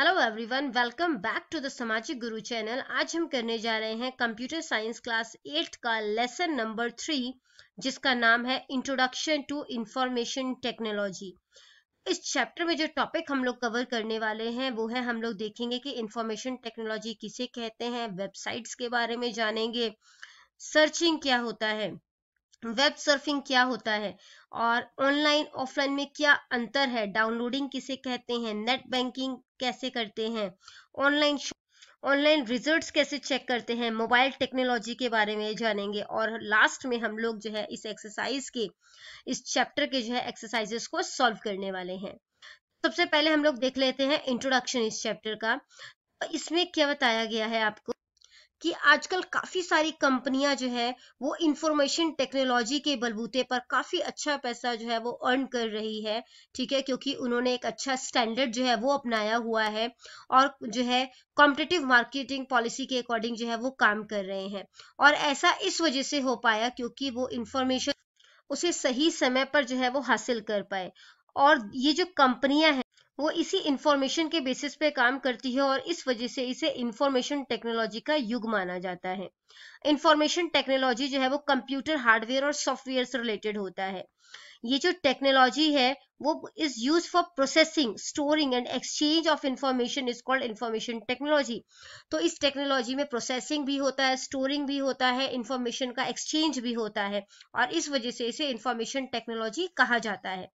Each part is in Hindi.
hello everyone welcome back to the Samajik Guru channel आज हम करने जा रहे हैं कंप्यूटर साइंस क्लास एट का लेसन नंबर थ्री जिसका नाम है इंट्रोडक्शन टू इंफॉर्मेशन टेक्नोलॉजी इस चैप्टर में जो टॉपिक हम लोग कवर करने वाले हैं वो है हम लोग देखेंगे कि इंफॉर्मेशन टेक्नोलॉजी किसे कहते हैं वेबसाइट्स के बारे में जानेंगे सर्चिंग क्या होता है वेब सर्फिंग क्या होता है और ऑनलाइन ऑफलाइन में क्या अंतर है डाउनलोडिंग किसे कहते हैं नेट बैंकिंग कैसे करते हैं ऑनलाइन ऑनलाइन रिजल्ट्स कैसे चेक करते हैं मोबाइल टेक्नोलॉजी के बारे में जानेंगे और लास्ट में हम लोग जो है इस एक्सरसाइज के इस चैप्टर के जो है एक्सरसाइजेस को सॉल्व करने वाले हैं सबसे पहले हम लोग देख लेते हैं इंट्रोडक्शन इस चैप्टर का इसमें क्या बताया गया है आपको कि आजकल काफी सारी कंपनियां जो है वो इंफॉर्मेशन टेक्नोलॉजी के बलबूते पर काफी अच्छा पैसा जो है वो अर्न कर रही है ठीक है क्योंकि उन्होंने एक अच्छा स्टैंडर्ड जो है वो अपनाया हुआ है और जो है कॉम्पिटेटिव मार्केटिंग पॉलिसी के अकॉर्डिंग जो है वो काम कर रहे हैं और ऐसा इस वजह से हो पाया क्योंकि वो इंफॉर्मेशन उसे सही समय पर जो है वो हासिल कर पाए और ये जो कंपनियां हैं वो इसी इंफॉर्मेशन के बेसिस पे काम करती है और इस वजह से इसे इंफॉर्मेशन टेक्नोलॉजी का युग माना जाता है इंफॉर्मेशन टेक्नोलॉजी जो है वो कंप्यूटर हार्डवेयर और सॉफ्टवेयर से रिलेटेड होता है ये जो टेक्नोलॉजी है वो is use for processing storing and exchange of information is called information technology तो इस टेक्नोलॉजी में प्रोसेसिंग भी होता है स्टोरिंग भी होता है इंफॉर्मेशन का एक्सचेंज भी होता है और इस वजह से इसे इंफॉर्मेशन टेक्नोलॉजी कहा जाता है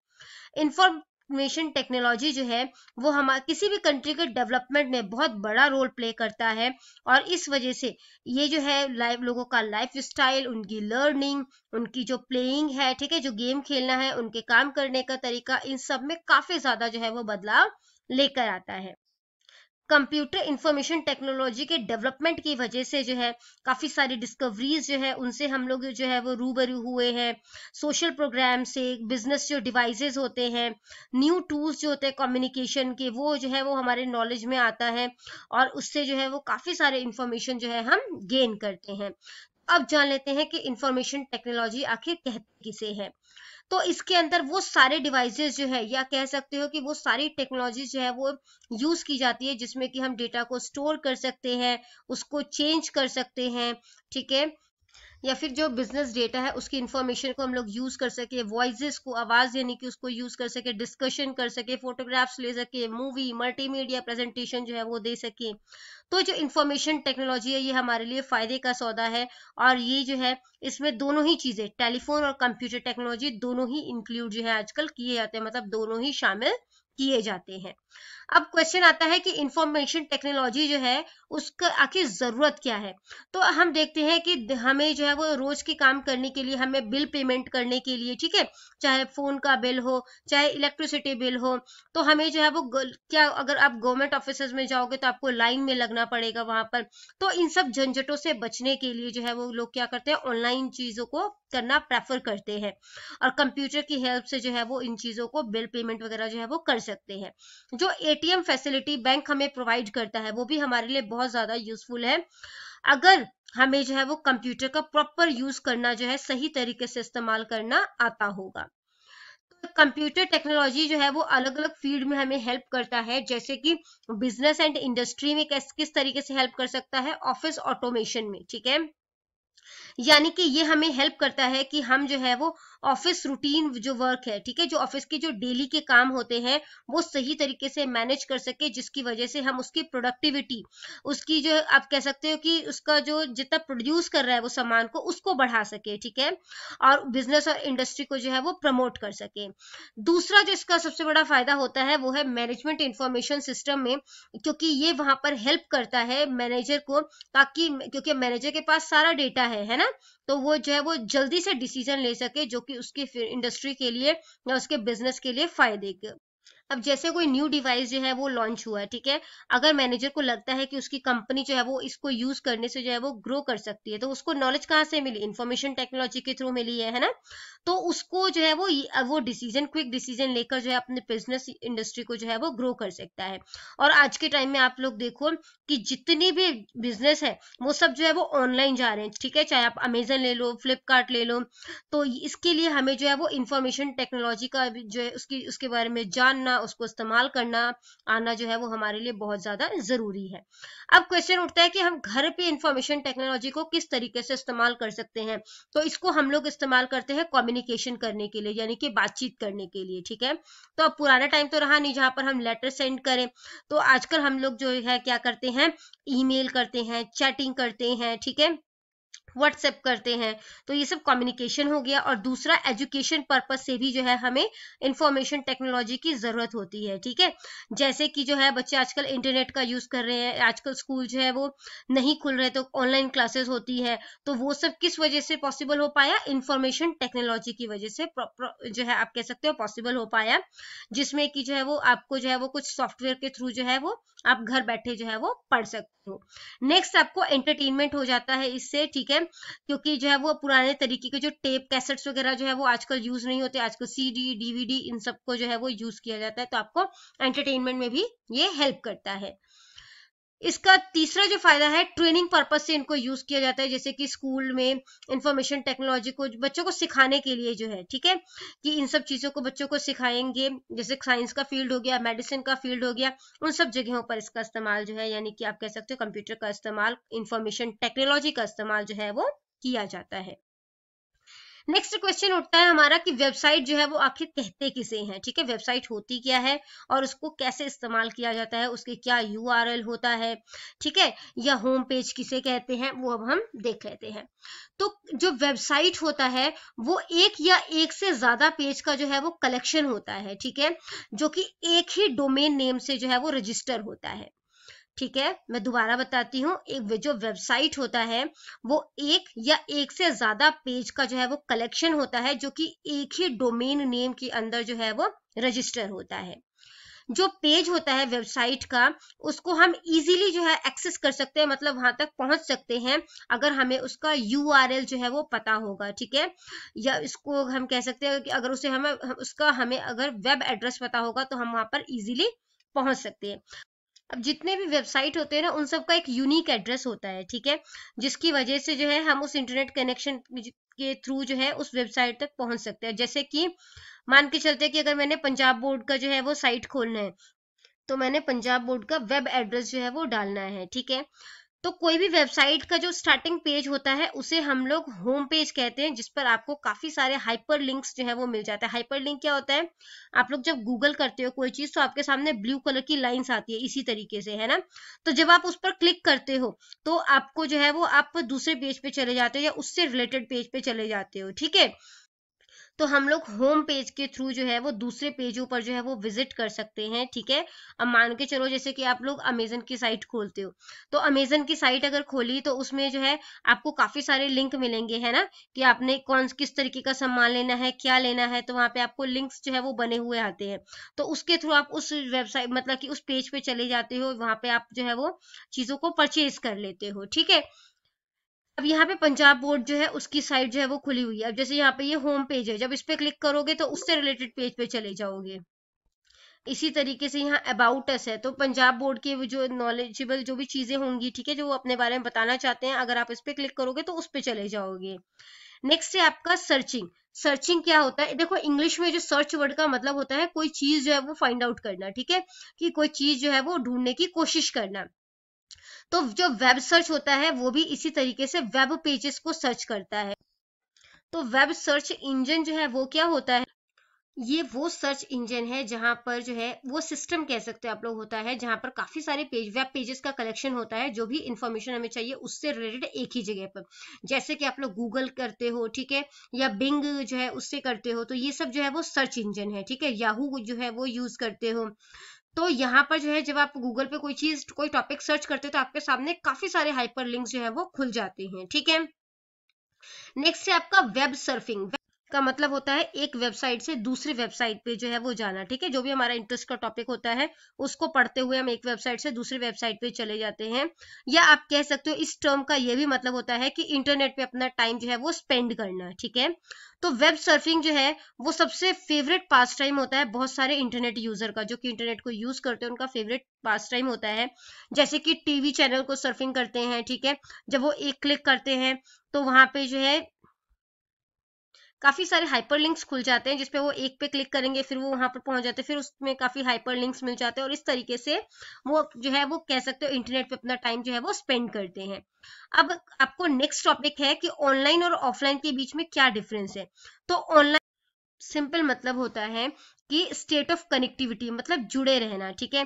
इन्फॉर्म इन्फॉर्मेशन टेक्नोलॉजी जो है वो हमारे किसी भी कंट्री के डेवलपमेंट में बहुत बड़ा रोल प्ले करता है और इस वजह से ये जो है लाइफ लोगों का लाइफ स्टाइल उनकी लर्निंग उनकी जो प्लेइंग है ठीक है जो गेम खेलना है उनके काम करने का तरीका इन सब में काफी ज्यादा जो है वो बदलाव लेकर आता है कंप्यूटर इंफॉर्मेशन टेक्नोलॉजी के डेवलपमेंट की वजह से जो है काफ़ी सारी डिस्कवरीज जो है उनसे हम लोग जो है वो रूबरू हुए हैं सोशल प्रोग्राम से बिजनेस जो डिवाइसेस होते हैं न्यू टूल्स जो होते हैं कम्युनिकेशन के वो जो है वो हमारे नॉलेज में आता है और उससे जो है वो काफ़ी सारे इंफॉर्मेशन जो है हम गेन करते हैं अब जान लेते हैं कि इंफॉर्मेशन टेक्नोलॉजी आखिर कहते किसे है तो इसके अंदर वो सारे डिवाइसेस जो है या कह सकते हो कि वो सारी टेक्नोलॉजी जो है वो यूज की जाती है जिसमें कि हम डेटा को स्टोर कर सकते हैं उसको चेंज कर सकते हैं ठीक है या फिर जो बिजनेस डेटा है उसकी इंफॉर्मेशन को हम लोग यूज कर सके वॉइस को आवाज यानी कि उसको यूज कर सके डिस्कशन कर सके फोटोग्राफ्स ले सके मूवी मल्टीमीडिया प्रेजेंटेशन जो है वो दे सके तो जो इंफॉर्मेशन टेक्नोलॉजी है ये हमारे लिए फायदे का सौदा है और ये जो है इसमें दोनों ही चीजें टेलीफोन और कंप्यूटर टेक्नोलॉजी दोनों ही इंक्लूड जो है आजकल किए जाते हैं मतलब दोनों ही शामिल किए जाते हैं अब क्वेश्चन आता है कि इंफॉर्मेशन टेक्नोलॉजी जो है उसका आखिर जरूरत क्या है तो हम देखते हैं कि हमें जो है वो रोज के काम करने के लिए हमें बिल पेमेंट करने के लिए ठीक है चाहे फोन का बिल हो चाहे इलेक्ट्रिसिटी बिल हो तो हमें जो है वो क्या अगर आप गवर्नमेंट ऑफिस में जाओगे तो आपको लाइन में लगना पड़ेगा वहां पर तो इन सब झंझटों से बचने के लिए जो है वो लोग क्या करते हैं ऑनलाइन चीजों को करना प्रेफर करते हैं और कंप्यूटर की हेल्प से जो है वो इन चीजों को बिल पेमेंट वगैरह जो है वो कर सकते हैं जो एटीएम फैसिलिटी बैंक हमें प्रोवाइड करता है वो भी हमारे लिए बहुत ज्यादा यूजफुल है अगर हमें जो है वो कंप्यूटर का प्रॉपर यूज करना जो है सही तरीके से इस्तेमाल करना आता होगा तो कंप्यूटर टेक्नोलॉजी जो है वो अलग अलग फील्ड में हमें हेल्प करता है जैसे कि बिजनेस एंड इंडस्ट्री में किस किस तरीके से हेल्प कर सकता है ऑफिस ऑटोमेशन में ठीक है यानी कि ये हमें हेल्प करता है कि हम जो है वो ऑफिस रूटीन जो वर्क है ठीक है जो ऑफिस के जो डेली के काम होते हैं वो सही तरीके से मैनेज कर सके जिसकी वजह से हम उसकी प्रोडक्टिविटी उसकी जो आप कह सकते हो कि उसका जो जितना प्रोड्यूस कर रहा है वो सामान को उसको बढ़ा सके ठीक है और बिजनेस और इंडस्ट्री को जो है वो प्रमोट कर सके दूसरा जो इसका सबसे बड़ा फायदा होता है वो है मैनेजमेंट इंफॉर्मेशन सिस्टम में क्योंकि ये वहां पर हेल्प करता है मैनेजर को ताकि क्योंकि मैनेजर के पास सारा डेटा है है ना तो वो जो है वो जल्दी से डिसीजन ले सके जो कि उसके इंडस्ट्री के लिए या उसके बिजनेस के लिए फायदे के अब जैसे कोई न्यू डिवाइस जो है वो लॉन्च हुआ है ठीक है अगर मैनेजर को लगता है कि उसकी कंपनी जो है वो इसको यूज करने से जो है वो ग्रो कर सकती है तो उसको नॉलेज कहाँ से मिली इन्फॉर्मेशन टेक्नोलॉजी के थ्रू मिली है, है ना तो उसको जो है वो वो डिसीजन क्विक डिसीजन लेकर जो है अपने बिजनेस इंडस्ट्री को जो है वो ग्रो कर सकता है और आज के टाइम में आप लोग देखो कि जितनी भी बिजनेस है वो सब जो है वो ऑनलाइन जा रहे हैं ठीक है चाहे आप अमेजन ले लो फ्लिपकार्ट ले लो तो इसके लिए हमें जो है वो इन्फॉर्मेशन टेक्नोलॉजी का जो है उसकी उसके बारे में जानना सीखना उसको इस्तेमाल करना आना जो है वो हमारे लिए बहुत ज़्यादा ज़रूरी है अब क्वेश्चन उठता है कि हम घर पे इंफॉर्मेशन टेक्नोलॉजी को किस तरीके से इस्तेमाल कर सकते हैं तो इसको हम लोग इस्तेमाल करते हैं कम्युनिकेशन करने के लिए यानी कि बातचीत करने के लिए ठीक है तो अब पुराना टाइम तो रहा नहीं जहाँ पर हम लेटर सेंड करें तो आजकल हम लोग जो है क्या करते हैं ईमेल करते हैं चैटिंग करते हैं ठीक है व्हाट्सएप करते हैं तो ये सब कम्युनिकेशन हो गया और दूसरा एजुकेशन पर्पज से भी जो है हमें इंफॉर्मेशन टेक्नोलॉजी की ज़रूरत होती है ठीक है जैसे कि जो है बच्चे आजकल इंटरनेट का यूज़ कर रहे हैं आजकल स्कूल जो है वो नहीं खुल रहे तो ऑनलाइन क्लासेस होती है तो वो सब किस वजह से पॉसिबल हो पाया इंफॉर्मेशन टेक्नोलॉजी की वजह से जो है आप कह सकते हो पॉसिबल हो पाया जिसमें कि जो है वो आपको जो है वो कुछ सॉफ्टवेयर के थ्रू जो है वो आप घर बैठे जो है वो पढ़ सकते हो नेक्स्ट आपको एंटरटेनमेंट हो जाता है इससे ठीक है क्योंकि जो है वो पुराने तरीके के जो टेप कैसेट्स वगैरह जो है वो आजकल यूज नहीं होते आजकल सीडी डीवीडी इन सबको जो है वो यूज किया जाता है तो आपको एंटरटेनमेंट में भी ये हेल्प करता है इसका तीसरा जो फायदा है ट्रेनिंग पर्पज से इनको यूज किया जाता है जैसे कि स्कूल में इंफॉर्मेशन टेक्नोलॉजी को बच्चों को सिखाने के लिए जो है ठीक है कि इन सब चीजों को बच्चों को सिखाएंगे जैसे साइंस का फील्ड हो गया मेडिसिन का फील्ड हो गया उन सब जगहों पर इसका इस्तेमाल जो है यानी कि आप कह सकते हो कंप्यूटर का इस्तेमाल इंफॉर्मेशन टेक्नोलॉजी का इस्तेमाल जो है वो किया जाता है नेक्स्ट क्वेश्चन उठता है हमारा कि वेबसाइट जो है वो आखिर कहते किसे हैं ठीक है वेबसाइट होती क्या है और उसको कैसे इस्तेमाल किया जाता है उसके क्या यू होता है ठीक है या होम पेज किसे कहते हैं वो अब हम देख लेते हैं तो जो वेबसाइट होता है वो एक या एक से ज्यादा पेज का जो है वो कलेक्शन होता है ठीक है जो कि एक ही डोमेन नेम से जो है वो रजिस्टर होता है ठीक है मैं दोबारा बताती हूँ एक जो वेबसाइट होता है वो एक या एक से ज्यादा पेज का जो है वो कलेक्शन होता है जो कि एक ही डोमेन नेम के अंदर जो है वो रजिस्टर होता है जो पेज होता है वेबसाइट का उसको हम इजीली जो है एक्सेस कर सकते हैं मतलब वहां तक पहुंच सकते हैं अगर हमें उसका यू जो है वो पता होगा ठीक है या इसको हम कह सकते हैं कि अगर उसे हमें उसका हमें अगर वेब एड्रेस पता होगा तो हम वहां पर इजीली पहुंच सकते हैं अब जितने भी वेबसाइट होते हैं ना उन सब का एक यूनिक एड्रेस होता है ठीक है जिसकी वजह से जो है हम उस इंटरनेट कनेक्शन के थ्रू जो है उस वेबसाइट तक पहुंच सकते हैं जैसे कि मान के चलते कि अगर मैंने पंजाब बोर्ड का जो है वो साइट खोलना है तो मैंने पंजाब बोर्ड का वेब एड्रेस जो है वो डालना है ठीक है तो कोई भी वेबसाइट का जो स्टार्टिंग पेज होता है उसे हम लोग होम पेज कहते हैं जिस पर आपको काफी सारे हाइपर लिंक्स जो है वो मिल जाता है हाइपर लिंक क्या होता है आप लोग जब गूगल करते हो कोई चीज तो आपके सामने ब्लू कलर की लाइन्स आती है इसी तरीके से है ना तो जब आप उस पर क्लिक करते हो तो आपको जो है वो आप दूसरे पेज पे चले जाते हो या उससे रिलेटेड पेज पे चले जाते हो ठीक है तो हम लोग होम पेज के थ्रू जो है वो दूसरे पेजों पर जो है वो विजिट कर सकते हैं ठीक है अब मान के चलो जैसे कि आप लोग अमेजन की साइट खोलते हो तो अमेजन की साइट अगर खोली तो उसमें जो है आपको काफी सारे लिंक मिलेंगे है ना कि आपने कौन किस तरीके का सामान लेना है क्या लेना है तो वहां पे आपको लिंक्स जो है वो बने हुए आते हैं तो उसके थ्रू आप उस वेबसाइट मतलब कि उस पेज पे चले जाते हो वहां पे आप जो है वो चीजों को परचेज कर लेते हो ठीक है अब यहाँ पे पंजाब बोर्ड जो है उसकी साइट जो है वो खुली हुई है अब जैसे यहाँ पे ये होम पेज है जब इस पे क्लिक करोगे तो उससे रिलेटेड पेज पे चले जाओगे इसी तरीके से यहाँ अबाउट अस है तो पंजाब बोर्ड के जो नॉलेजेबल जो भी चीजें होंगी ठीक है जो वो अपने बारे में बताना चाहते हैं अगर आप इस पे क्लिक करोगे तो उस पे चले जाओगे नेक्स्ट है आपका सर्चिंग सर्चिंग क्या होता है देखो इंग्लिश में जो सर्च वर्ड का मतलब होता है कोई चीज जो है वो फाइंड आउट करना ठीक है कि कोई चीज जो है वो ढूंढने की कोशिश करना तो जो वेब सर्च होता है वो भी इसी तरीके से वेब पेजेस को सर्च करता है तो वेब सर्च इंजन जो है वो क्या होता है ये वो सर्च इंजन है जहां पर जो है वो सिस्टम कह सकते हैं आप लोग होता है जहां पर काफी सारे पेज वेब पेजेस का कलेक्शन होता है जो भी इंफॉर्मेशन हमें चाहिए उससे रिलेटेड एक ही जगह पर जैसे कि आप लोग गूगल करते हो ठीक है या बिंग जो है उससे करते हो तो ये सब जो है वो सर्च इंजन है ठीक है याहू जो है वो यूज करते हो तो यहाँ पर जो है जब आप गूगल पे कोई चीज कोई टॉपिक सर्च करते हो तो आपके सामने काफी सारे हाइपर लिंक जो है वो खुल जाते हैं ठीक है नेक्स्ट है आपका वेब सर्फिंग का मतलब होता है एक वेबसाइट से दूसरी वेबसाइट पे जो है वो जाना ठीक है जो भी हमारा इंटरेस्ट का टॉपिक होता है उसको पढ़ते हुए हम एक वेबसाइट से दूसरी वेबसाइट पे चले जाते हैं या आप कह सकते हो इस टर्म का ये भी मतलब होता है कि इंटरनेट पे अपना टाइम जो है वो स्पेंड करना ठीक है तो वेब सर्फिंग जो है वो सबसे फेवरेट पास टाइम होता है बहुत सारे इंटरनेट यूजर का जो कि इंटरनेट को यूज करते हैं उनका फेवरेट पास टाइम होता है जैसे कि टीवी चैनल को सर्फिंग करते हैं ठीक है जब वो एक क्लिक करते हैं तो वहां पे जो है काफ़ी सारे हाइपर लिंक्स खुल जाते हैं जिसपे वो एक पे क्लिक करेंगे फिर वो वहां पर पहुंच जाते हैं फिर उसमें काफ़ी हाइपर लिंक्स मिल जाते हैं और इस तरीके से वो जो है वो कह सकते हो इंटरनेट पे अपना टाइम जो है वो स्पेंड करते हैं अब आपको नेक्स्ट टॉपिक है कि ऑनलाइन और ऑफलाइन के बीच में क्या डिफरेंस है तो ऑनलाइन सिंपल मतलब होता है कि स्टेट ऑफ कनेक्टिविटी मतलब जुड़े रहना ठीक है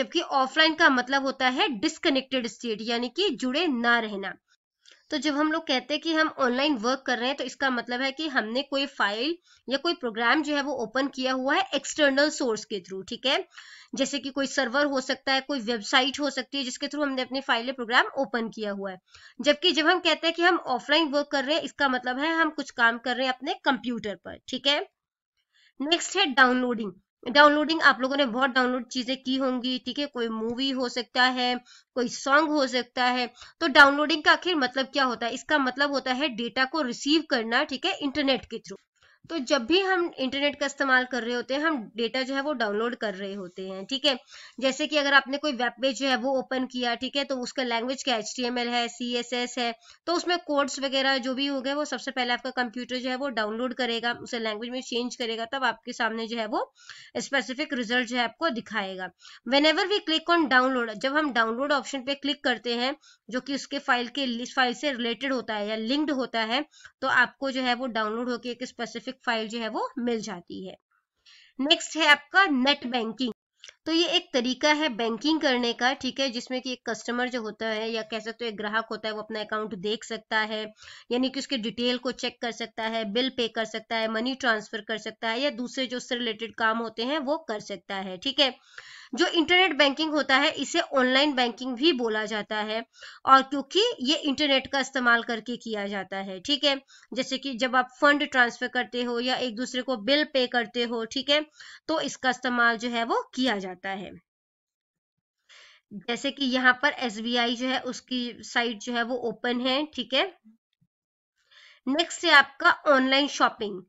जबकि ऑफलाइन का मतलब होता है डिसकनेक्टेड स्टेट यानी कि जुड़े ना रहना तो जब हम लोग कहते हैं कि हम ऑनलाइन वर्क कर रहे हैं तो इसका मतलब है कि हमने कोई फाइल या कोई प्रोग्राम जो है वो ओपन किया हुआ है एक्सटर्नल सोर्स के थ्रू ठीक है जैसे कि कोई सर्वर हो सकता है कोई वेबसाइट हो सकती है जिसके थ्रू हमने अपनी फाइल या प्रोग्राम ओपन किया हुआ है जबकि जब हम कहते हैं कि हम ऑफलाइन वर्क कर रहे हैं इसका मतलब है हम कुछ काम कर रहे हैं अपने कंप्यूटर पर ठीक है नेक्स्ट है डाउनलोडिंग डाउनलोडिंग आप लोगों ने बहुत डाउनलोड चीजें की होंगी ठीक है कोई मूवी हो सकता है कोई सॉन्ग हो सकता है तो डाउनलोडिंग का आखिर मतलब क्या होता है इसका मतलब होता है डेटा को रिसीव करना ठीक है इंटरनेट के थ्रू तो जब भी हम इंटरनेट का इस्तेमाल कर रहे होते हैं हम डेटा जो है वो डाउनलोड कर रहे होते हैं ठीक है जैसे कि अगर आपने कोई वेब पेज जो है वो ओपन किया ठीक है तो उसका लैंग्वेज क्या एच है सी है तो उसमें कोड्स वगैरह जो भी हो गए वो सबसे पहले आपका कंप्यूटर जो है वो डाउनलोड करेगा उसे लैंग्वेज में चेंज करेगा तब आपके सामने जो है वो स्पेसिफिक रिजल्ट जो है आपको दिखाएगा whenever we click on download जब हम डाउनलोड ऑप्शन पे क्लिक करते हैं जो कि उसके फाइल के फाइल से रिलेटेड होता है या लिंक्ड होता है तो आपको जो है वो डाउनलोड होकर एक स्पेसिफिक स्पेसिफिक फाइल जो है वो मिल जाती है नेक्स्ट है आपका नेट बैंकिंग तो ये एक तरीका है बैंकिंग करने का ठीक है जिसमें कि एक कस्टमर जो होता है या कह सकते हो एक ग्राहक होता है वो अपना अकाउंट देख सकता है यानी कि उसके डिटेल को चेक कर सकता है बिल पे कर सकता है मनी ट्रांसफर कर सकता है या दूसरे जो उससे रिलेटेड काम होते हैं वो कर सकता है ठीक है जो इंटरनेट बैंकिंग होता है इसे ऑनलाइन बैंकिंग भी बोला जाता है और क्योंकि ये इंटरनेट का इस्तेमाल करके किया जाता है ठीक है जैसे कि जब आप फंड ट्रांसफर करते हो या एक दूसरे को बिल पे करते हो ठीक है तो इसका इस्तेमाल जो है वो किया जाता है जाता है जैसे कि यहाँ पर एस जो है उसकी साइट जो है वो ओपन है ठीक है नेक्स्ट है आपका ऑनलाइन शॉपिंग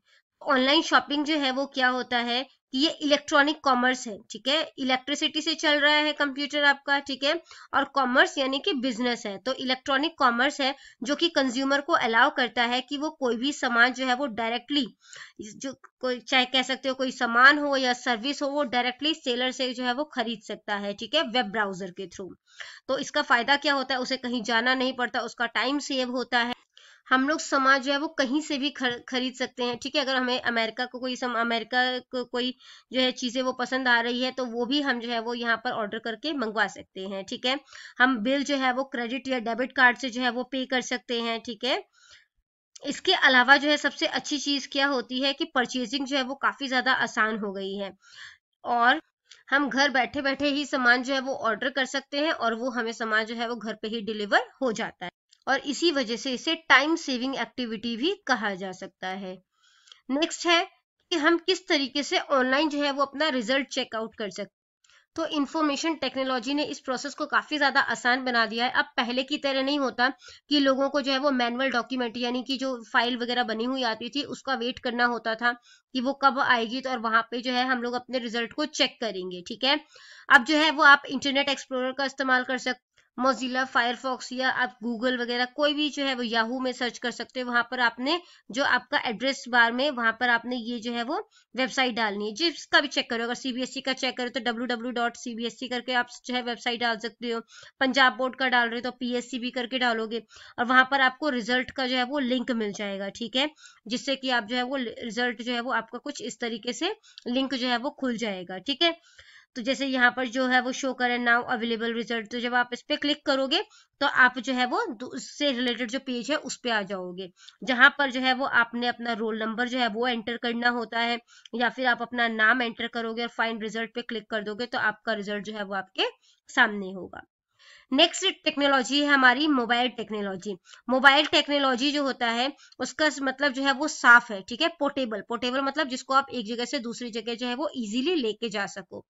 ऑनलाइन शॉपिंग जो है वो क्या होता है ये इलेक्ट्रॉनिक कॉमर्स है ठीक है इलेक्ट्रिसिटी से चल रहा है कंप्यूटर आपका ठीक है और कॉमर्स यानी कि बिजनेस है तो इलेक्ट्रॉनिक कॉमर्स है जो कि कंज्यूमर को अलाउ करता है कि वो कोई भी सामान जो है वो डायरेक्टली जो कोई चाहे कह सकते हो कोई सामान हो या सर्विस हो वो डायरेक्टली सेलर से जो है वो खरीद सकता है ठीक है वेब ब्राउजर के थ्रू तो इसका फायदा क्या होता है उसे कहीं जाना नहीं पड़ता उसका टाइम सेव होता है हम लोग सामान जो है वो कहीं से भी खर, खरीद सकते हैं ठीक है अगर हमें अमेरिका को कोई सम, अमेरिका को कोई जो है चीज़ें वो पसंद आ रही है तो वो भी हम जो है वो यहाँ पर ऑर्डर करके मंगवा सकते हैं ठीक है हम बिल जो है वो क्रेडिट या डेबिट कार्ड से जो है वो पे कर सकते हैं ठीक है इसके अलावा जो है सबसे अच्छी चीज़ क्या होती है कि परचेजिंग जो है वो काफ़ी ज़्यादा आसान हो गई है और हम घर बैठे बैठे ही सामान जो है वो ऑर्डर कर सकते हैं और वो हमें सामान जो है वो घर पे ही डिलीवर हो जाता है और इसी वजह से इसे टाइम सेविंग एक्टिविटी भी कहा जा सकता है नेक्स्ट है कि हम किस तरीके से ऑनलाइन जो है वो अपना रिजल्ट चेकआउट कर सकते तो इन्फॉर्मेशन टेक्नोलॉजी ने इस प्रोसेस को काफ़ी ज़्यादा आसान बना दिया है अब पहले की तरह नहीं होता कि लोगों को जो है वो मैनुअल डॉक्यूमेंट यानी कि जो फाइल वगैरह बनी हुई आती थी उसका वेट करना होता था कि वो कब आएगी तो और वहां पे जो है हम लोग अपने रिजल्ट को चेक करेंगे ठीक है अब जो है वो आप इंटरनेट एक्सप्लोरर का इस्तेमाल कर सकते मोजिला फायरफॉक्स या आप गूगल वगैरह कोई भी जो है वो याहू में सर्च कर सकते हो वहां पर आपने जो आपका एड्रेस बार में वहां पर आपने ये जो है वो वेबसाइट डालनी है जिसका भी चेक करो अगर सीबीएसई e का चेक करो तो डब्ल्यू e करके आप जो है वेबसाइट डाल सकते हो पंजाब बोर्ड का डाल रहे हो तो सी भी करके डालोगे और वहां पर आपको रिजल्ट का जो है वो लिंक मिल जाएगा ठीक है जिससे कि आप जो है वो रिजल्ट जो है वो आपका कुछ इस तरीके से लिंक जो है वो खुल जाएगा ठीक है तो जैसे यहाँ पर जो है वो शो करें नाउ अवेलेबल रिजल्ट तो जब आप इस पर क्लिक करोगे तो आप जो है वो उससे रिलेटेड जो पेज है उस पर आ जाओगे जहाँ पर जो है वो आपने अपना रोल नंबर जो है वो एंटर करना होता है या फिर आप अपना नाम एंटर करोगे और फाइन रिजल्ट पे क्लिक कर दोगे तो आपका रिजल्ट जो है वो आपके सामने होगा नेक्स्ट टेक्नोलॉजी है हमारी मोबाइल टेक्नोलॉजी मोबाइल टेक्नोलॉजी जो होता है उसका मतलब जो है वो साफ है ठीक है पोर्टेबल पोर्टेबल मतलब जिसको आप एक जगह से दूसरी जगह जो है वो इजीली लेके जा सको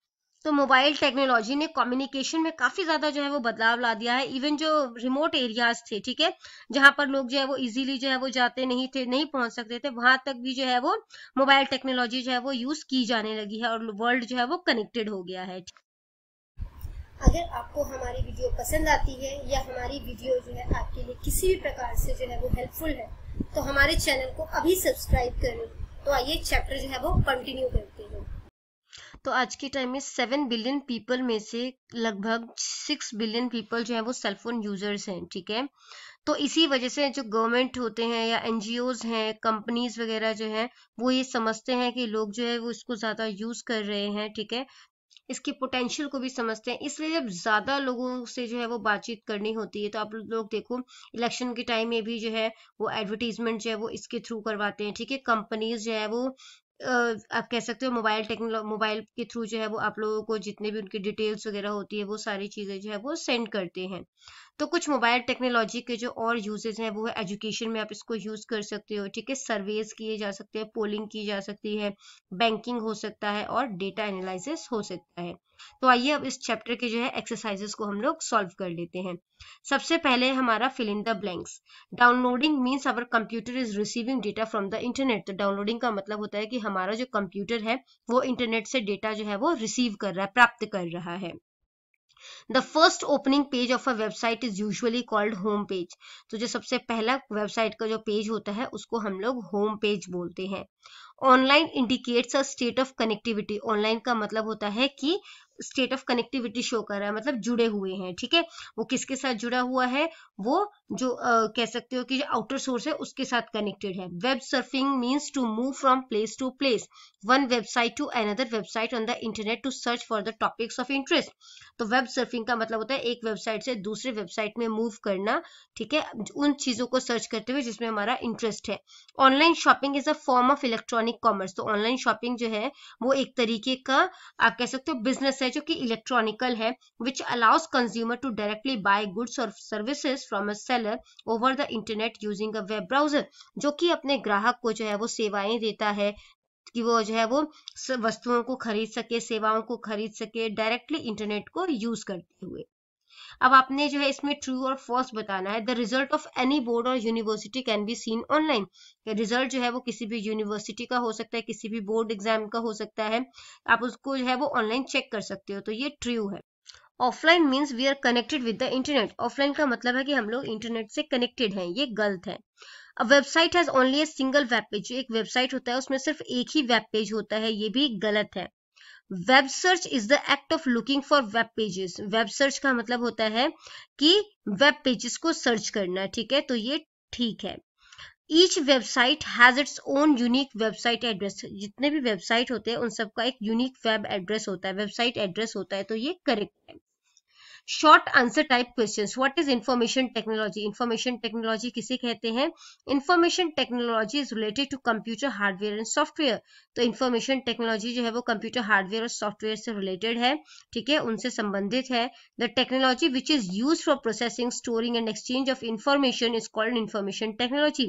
तो मोबाइल टेक्नोलॉजी ने कम्युनिकेशन में काफी ज्यादा जो है वो बदलाव ला दिया है इवन जो रिमोट एरियाज थे ठीक है जहाँ पर लोग जो है वो इजीली जो है वो जाते नहीं थे नहीं पहुंच सकते थे वहां तक भी जो है वो मोबाइल टेक्नोलॉजी जो है वो यूज की जाने लगी है और वर्ल्ड जो है वो कनेक्टेड हो गया है अगर आपको हमारी वीडियो पसंद आती है या हमारी वीडियो जो है आपके लिए किसी भी प्रकार से जो है वो हेल्पफुल है तो हमारे चैनल को अभी सब्सक्राइब करें तो आइए चैप्टर जो है वो कंटिन्यू करते हैं तो आज के टाइम में सेवन बिलियन पीपल में से लगभग सिक्स बिलियन पीपल जो है वो सेलफोन यूजर्स हैं ठीक है तो इसी वजह से जो गवर्नमेंट होते हैं या एन हैं कंपनीज वगैरह जो है वो ये समझते हैं कि लोग जो है वो इसको ज़्यादा यूज़ कर रहे हैं ठीक है इसकी पोटेंशियल को भी समझते हैं इसलिए जब ज़्यादा लोगों से जो है वो बातचीत करनी होती है तो आप लोग देखो इलेक्शन के टाइम में भी जो है वो एडवर्टीजमेंट जो है वो इसके थ्रू करवाते हैं ठीक है कंपनीज जो है वो आप कह सकते हो मोबाइल टेक्नोलॉ मोबाइल के थ्रू जो है वो आप लोगों को जितने भी उनकी डिटेल्स वगैरह होती है वो सारी चीज़ें जो है वो सेंड करते हैं तो कुछ मोबाइल टेक्नोलॉजी के जो और यूजेज हैं वो है एजुकेशन में आप इसको यूज कर सकते हो ठीक है सर्वेज किए जा सकते हैं पोलिंग की जा सकती है बैंकिंग हो सकता है और डेटा एनालिसिस हो सकता है तो आइए अब इस चैप्टर के जो है एक्सरसाइजेस को हम लोग सॉल्व कर लेते हैं सबसे पहले हमारा fill in the blanks downloading means our computer is receiving data from the internet तो डाउनलोडिंग का मतलब होता है कि हमारा जो कंप्यूटर है वो इंटरनेट से डेटा जो है वो रिसीव कर रहा है प्राप्त कर रहा है the first opening page of a website is usually called home page तो जो सबसे पहला वेबसाइट का जो पेज होता है उसको हम लोग होम पेज बोलते हैं online indicates a state of connectivity online का मतलब होता है कि स्टेट ऑफ कनेक्टिविटी शो कर रहा है मतलब जुड़े हुए हैं ठीक है वो किसके साथ जुड़ा हुआ है वो जो आ, कह सकते हो कि जो आउटर सोर्स है उसके साथ कनेक्टेड है web surfing means to move from place to place one website to another website on the internet to search for the topics of interest तो वेब सर्फिंग का मतलब होता है एक वेबसाइट से दूसरे वेबसाइट में मूव करना ठीक है उन चीजों को सर्च करते हुए जिसमें हमारा इंटरेस्ट है online shopping is a form of electronic commerce तो ऑनलाइन शॉपिंग जो है वो एक तरीके का आप कह सकते हो बिजनेस है जो कि इलेक्ट्रॉनिकल है which allows consumer to directly buy goods और services from a seller seller over the internet using a web browser जो कि अपने ग्राहक को जो है वो सेवाएं देता है कि वो जो है वो वस्तुओं को खरीद सके सेवाओं को खरीद सके डायरेक्टली इंटरनेट को यूज करते हुए अब आपने जो है इसमें ट्रू और फॉल्स बताना है the result of any board or university can be seen online result जो है वो किसी भी यूनिवर्सिटी का हो सकता है किसी भी बोर्ड एग्जाम का हो सकता है आप उसको जो है वो ऑनलाइन चेक कर सकते हो तो ये ट्रू है offline means we are connected with the internet offline का मतलब है कि हम लोग इंटरनेट से कनेक्टेड हैं ये गलत है website has only a single web page एक वेबसाइट होता है उसमें सिर्फ एक ही वेब पेज होता है ये भी गलत है web search is the act of looking for web pages web search का मतलब होता है कि वेब पेजेस को सर्च करना ठीक है तो ये ठीक है each website has its own unique website address जितने भी वेबसाइट होते हैं उन सबका एक यूनिक वेब एड्रेस होता है वेबसाइट एड्रेस होता है तो ये करेक्ट है short answer type question what is information technology information technology किसे कहते हैं information technology is related to computer hardware and software तो इंफॉर्मेशन टेक्नोलॉजी जो है वो कंप्यूटर हार्डवेयर और सॉफ्टवेयर से रिलेटेड है ठीक है उनसे संबंधित है the technology which is use for processing storing and exchange of information is called information technology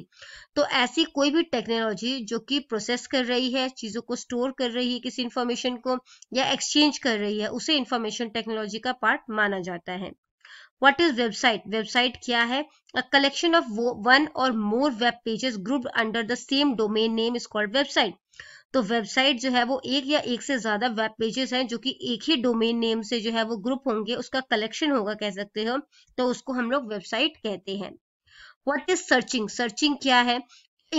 तो ऐसी कोई भी टेक्नोलॉजी जो कि प्रोसेस कर रही है चीजों को स्टोर कर रही है किसी इंफॉर्मेशन को या एक्सचेंज कर रही है उसे इंफॉर्मेशन टेक्नोलॉजी का पार्ट माना जाता है वट इज वेबसाइट वेबसाइट क्या है a collection of one or more web pages group under the same domain name is called website तो वेबसाइट जो है वो एक या एक से ज्यादा वेब पेजेस हैं जो कि एक ही डोमेन नेम से जो है वो ग्रुप होंगे उसका कलेक्शन होगा कह सकते हो तो उसको हम लोग वेबसाइट कहते हैं वट इज सर्चिंग सर्चिंग क्या है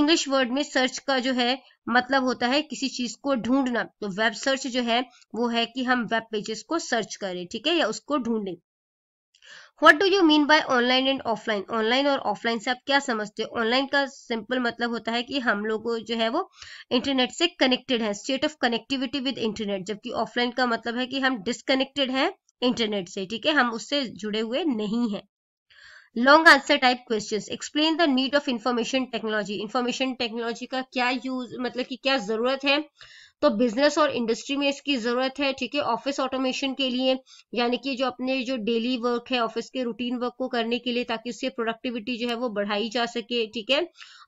इंग्लिश वर्ड में सर्च का जो है मतलब होता है किसी चीज को ढूंढना तो वेब सर्च जो है वो है कि हम वेब पेजेस को सर्च करें ठीक है या उसको ढूंढें what do you mean by online and offline online और ऑफलाइन से आप क्या समझते हो ऑनलाइन का सिंपल मतलब होता है कि हम लोग जो है वो इंटरनेट से कनेक्टेड है state of connectivity with internet जबकि ऑफलाइन का मतलब है कि हम डिसकनेक्टेड है इंटरनेट से ठीक है हम उससे जुड़े हुए नहीं है long answer type question explain the need of information technology information technology का क्या यूज मतलब कि क्या जरूरत है तो बिजनेस और इंडस्ट्री में इसकी जरूरत है ठीक है ऑफिस ऑटोमेशन के लिए यानी कि जो अपने जो डेली वर्क है ऑफिस के रूटीन वर्क को करने के लिए ताकि उससे प्रोडक्टिविटी जो है वो बढ़ाई जा सके ठीक है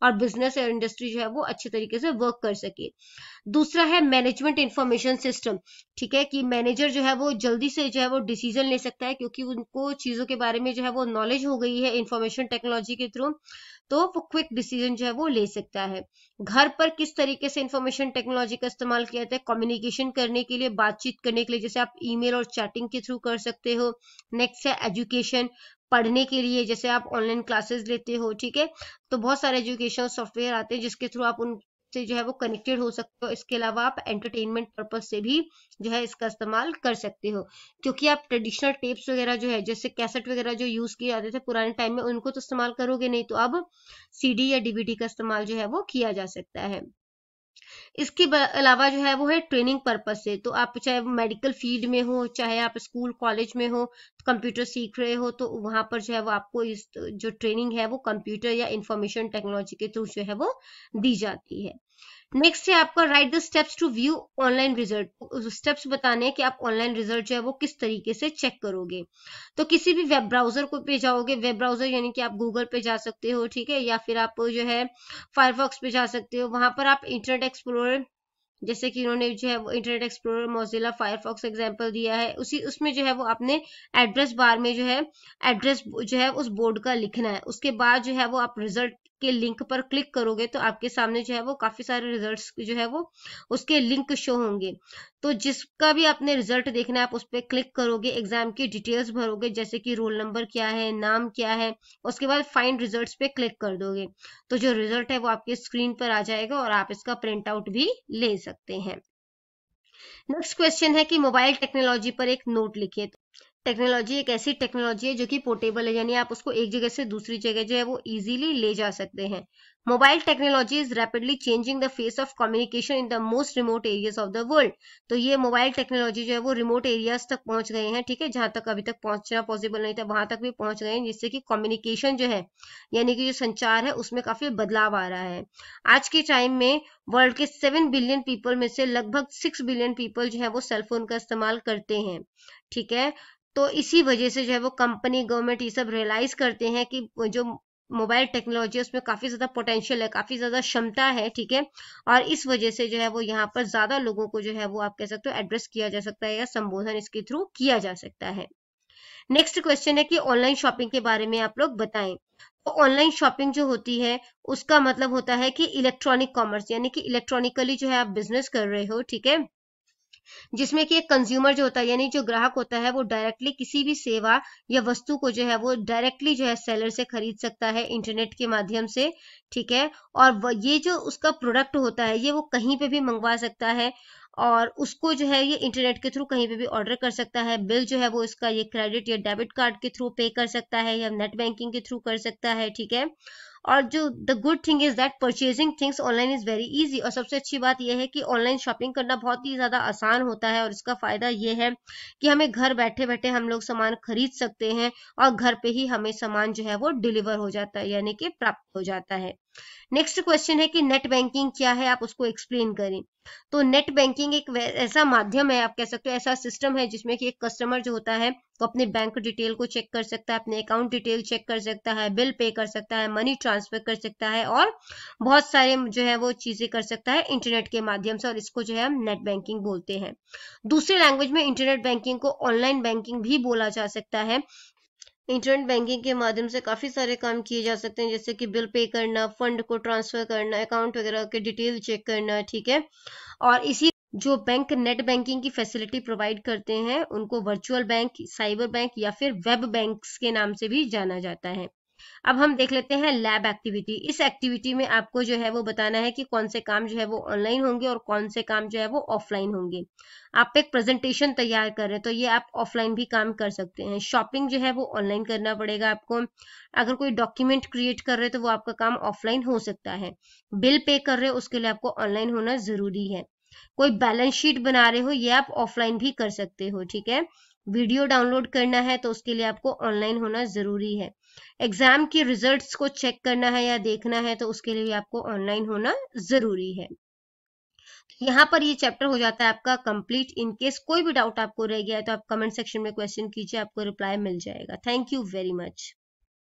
और बिजनेस और इंडस्ट्री जो है वो अच्छे तरीके से वर्क कर सके दूसरा है मैनेजमेंट इंफॉर्मेशन सिस्टम ठीक है कि मैनेजर जो है वो जल्दी से जो है वो डिसीजन ले सकता है क्योंकि उनको चीजों के बारे में जो है वो नॉलेज हो गई है इंफॉर्मेशन टेक्नोलॉजी के थ्रू तो वो क्विक डिसीजन जो है वो ले सकता है घर पर किस तरीके से इंफॉर्मेशन टेक्नोलॉजी का इस्तेमाल किया जाता है कम्युनिकेशन करने के लिए बातचीत करने के लिए जैसे आप ईमेल और चैटिंग के थ्रू कर सकते हो नेक्स्ट है एजुकेशन पढ़ने के लिए जैसे आप ऑनलाइन क्लासेस लेते हो ठीक है तो बहुत सारे एजुकेशन सॉफ्टवेयर आते हैं जिसके थ्रू आप उन से जो है वो कनेक्टेड हो सकते हो इसके अलावा आप एंटरटेनमेंट पर्पज से भी जो है इसका इस्तेमाल कर सकते हो क्योंकि आप ट्रेडिशनल टेप्स वगैरह जो है जैसे कैसेट वगैरह जो यूज किए जाते थे पुराने टाइम में उनको तो इस्तेमाल करोगे नहीं तो अब सीडी या डीवीडी का इस्तेमाल जो है वो किया जा सकता है इसके अलावा जो है वो है ट्रेनिंग पर्पज से तो आप चाहे मेडिकल फील्ड में हो चाहे आप स्कूल कॉलेज में हो कंप्यूटर सीख रहे हो तो वहां पर जो है वो आपको इस जो ट्रेनिंग है वो कंप्यूटर या इंफॉर्मेशन टेक्नोलॉजी के थ्रू जो है वो दी जाती है नेक्स्ट है आपका write the steps to view online result steps बताने कि आप ऑनलाइन रिजल्ट जो है वो किस तरीके से चेक करोगे तो किसी भी वेब ब्राउजर को पे जाओगे वेब ब्राउजर यानी कि आप गूगल पे जा सकते हो ठीक है या फिर आप जो है फायरफॉक्स पे जा सकते हो वहां पर आप इंटरनेट एक्सप्लोर जैसे कि इन्होंने जो है वो internet explorer Mozilla Firefox example दिया है उसी उसमें जो है वो आपने एड्रेस बार में जो है एड्रेस जो है उस बोर्ड का लिखना है उसके बाद जो है वो आप रिजल्ट के लिंक पर क्लिक करोगे तो आपके सामने जो है वो काफी सारे रिजल्ट्स जो है वो उसके लिंक शो होंगे तो जिसका भी आपने रिजल्ट देखना है आप उस पर क्लिक करोगे एग्जाम की डिटेल्स भरोगे जैसे कि रोल नंबर क्या है नाम क्या है उसके बाद फाइंड रिजल्ट पे क्लिक कर दोगे तो जो रिजल्ट है वो आपके स्क्रीन पर आ जाएगा और आप इसका प्रिंट आउट भी ले सकते हैं नेक्स्ट क्वेश्चन है कि मोबाइल टेक्नोलॉजी पर एक नोट लिखिए टेक्नोलॉजी एक ऐसी टेक्नोलॉजी है जो कि पोर्टेबल है यानी आप उसको एक जगह से दूसरी जगह जो है वो इजीली ले जा सकते हैं mobile technology is rapidly changing the face of communication in the most remote areas of the world तो ये मोबाइल टेक्नोलॉजी जो है वो रिमोट एरियाज तक पहुंच गए हैं ठीक है जहां तक अभी तक पहुंचना पॉसिबल नहीं था वहां तक भी पहुंच गए हैं जिससे कि कम्युनिकेशन जो है यानी कि जो संचार है उसमें काफी बदलाव आ रहा है आज के टाइम में वर्ल्ड के सेवन बिलियन पीपल में से लगभग सिक्स बिलियन पीपल जो है वो सेलफोन का इस्तेमाल करते हैं ठीक है तो इसी वजह से जो है वो कंपनी गवर्नमेंट ये सब रियलाइज करते हैं कि जो मोबाइल टेक्नोलॉजी उसमें काफी ज्यादा पोटेंशियल है काफी ज्यादा क्षमता है ठीक है और इस वजह से जो है वो यहाँ पर ज्यादा लोगों को जो है वो आप कह सकते हो एड्रेस किया जा सकता है या संबोधन इसके थ्रू किया जा सकता है नेक्स्ट क्वेश्चन है कि ऑनलाइन शॉपिंग के बारे में आप लोग बताएं तो ऑनलाइन शॉपिंग जो होती है उसका मतलब होता है कि इलेक्ट्रॉनिक कॉमर्स यानी कि इलेक्ट्रॉनिकली जो है आप बिजनेस कर रहे हो ठीक है जिसमें कि एक कंज्यूमर जो होता है यानी जो ग्राहक होता है वो डायरेक्टली किसी भी सेवा या वस्तु को जो है वो डायरेक्टली जो है सेलर से खरीद सकता है इंटरनेट के माध्यम से ठीक है और ये जो उसका प्रोडक्ट होता है ये वो कहीं पे भी मंगवा सकता है और उसको जो है ये इंटरनेट के थ्रू कहीं पे भी ऑर्डर कर सकता है बिल जो है वो इसका ये क्रेडिट या डेबिट कार्ड के थ्रू पे कर सकता है या नेट बैंकिंग के थ्रू कर सकता है ठीक है और जो the good thing is that purchasing things online is very easy और सबसे अच्छी बात यह है कि ऑनलाइन शॉपिंग करना बहुत ही ज्यादा आसान होता है और इसका फायदा यह है कि हमें घर बैठे बैठे हम लोग सामान खरीद सकते हैं और घर पे ही हमें सामान जो है वो डिलीवर हो जाता है यानी कि प्राप्त हो जाता है नेक्स्ट क्वेश्चन है कि नेट बैंकिंग क्या है आप उसको एक्सप्लेन करें तो नेट बैंकिंग एक ऐसा माध्यम है आप कह सकते हो ऐसा सिस्टम है जिसमें कि एक कस्टमर जो होता है वो अपने बैंक डिटेल को चेक कर सकता है अपने अकाउंट डिटेल चेक कर सकता है बिल पे कर सकता है मनी ट्रांसफर कर सकता है और बहुत सारे जो है वो चीजें कर सकता है इंटरनेट के माध्यम से और इसको जो है हम नेट बैंकिंग बोलते हैं दूसरे लैंग्वेज में इंटरनेट बैंकिंग को ऑनलाइन बैंकिंग भी बोला जा सकता है इंटरनेट बैंकिंग के माध्यम से काफ़ी सारे काम किए जा सकते हैं जैसे कि बिल पे करना फंड को ट्रांसफ़र करना अकाउंट वगैरह के डिटेल चेक करना ठीक है और इसी जो बैंक नेट बैंकिंग की फैसिलिटी प्रोवाइड करते हैं उनको वर्चुअल बैंक साइबर बैंक या फिर वेब बैंक्स के नाम से भी जाना जाता है अब हम देख लेते हैं लैब एक्टिविटी इस एक्टिविटी में आपको जो है वो बताना है कि कौन से काम जो है वो ऑनलाइन होंगे और कौन से काम जो है वो ऑफलाइन होंगे आप एक प्रेजेंटेशन तैयार कर रहे हैं तो ये आप ऑफलाइन भी काम कर सकते हैं शॉपिंग जो है वो ऑनलाइन करना पड़ेगा आपको अगर कोई डॉक्यूमेंट क्रिएट कर रहे हो तो वो आपका काम ऑफलाइन हो सकता है बिल पे कर रहे हो उसके लिए आपको ऑनलाइन होना जरूरी है कोई बैलेंस शीट बना रहे हो ये आप ऑफलाइन भी कर सकते हो ठीक है वीडियो डाउनलोड करना है तो उसके लिए आपको ऑनलाइन होना जरूरी है एग्जाम के रिजल्ट्स को चेक करना है या देखना है तो उसके लिए आपको ऑनलाइन होना जरूरी है यहाँ पर ये चैप्टर हो जाता है आपका कंप्लीट इन केस कोई भी डाउट आपको रह गया है तो आप कमेंट सेक्शन में क्वेश्चन कीजिए आपको रिप्लाई मिल जाएगा थैंक यू वेरी मच